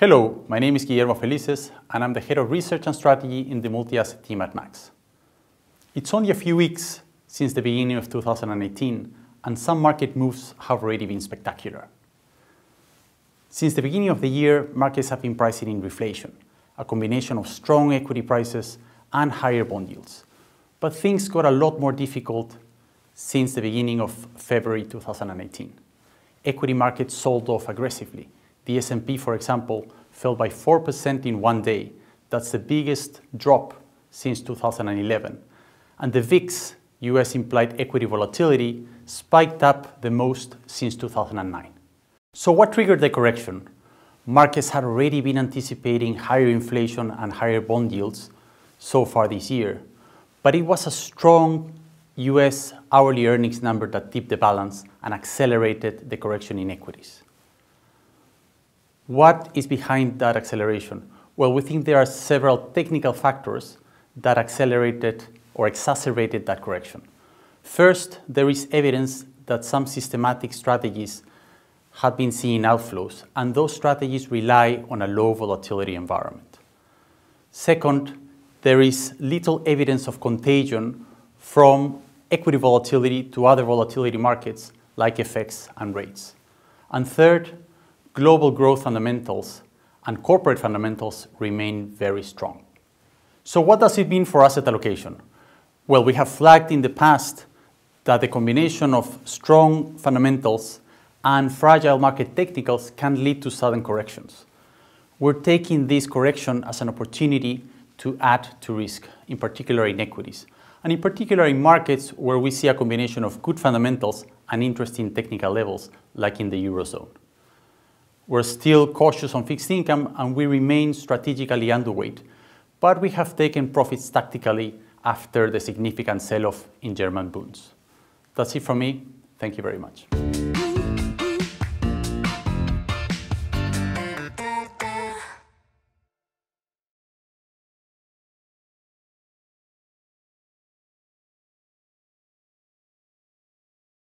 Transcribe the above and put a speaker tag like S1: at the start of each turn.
S1: Hello, my name is Guillermo Felices, and I'm the head of research and strategy in the multi-asset team at Max. It's only a few weeks since the beginning of 2018, and some market moves have already been spectacular. Since the beginning of the year, markets have been pricing in reflation, a combination of strong equity prices and higher bond yields. But things got a lot more difficult since the beginning of February 2018. Equity markets sold off aggressively, the S&P, for example, fell by 4% in one day. That's the biggest drop since 2011. And the VIX, US implied equity volatility, spiked up the most since 2009. So what triggered the correction? Markets had already been anticipating higher inflation and higher bond yields so far this year. But it was a strong US hourly earnings number that tipped the balance and accelerated the correction in equities. What is behind that acceleration? Well, we think there are several technical factors that accelerated or exacerbated that correction. First, there is evidence that some systematic strategies have been seeing outflows, and those strategies rely on a low volatility environment. Second, there is little evidence of contagion from equity volatility to other volatility markets like FX and rates. And third, global growth fundamentals and corporate fundamentals remain very strong. So what does it mean for asset allocation? Well, we have flagged in the past that the combination of strong fundamentals and fragile market technicals can lead to sudden corrections. We're taking this correction as an opportunity to add to risk, in particular in equities, and in particular in markets where we see a combination of good fundamentals and interesting technical levels, like in the Eurozone. We're still cautious on fixed income, and we remain strategically underweight, but we have taken profits tactically after the significant sell-off in German bonds. That's it from me. Thank you very much.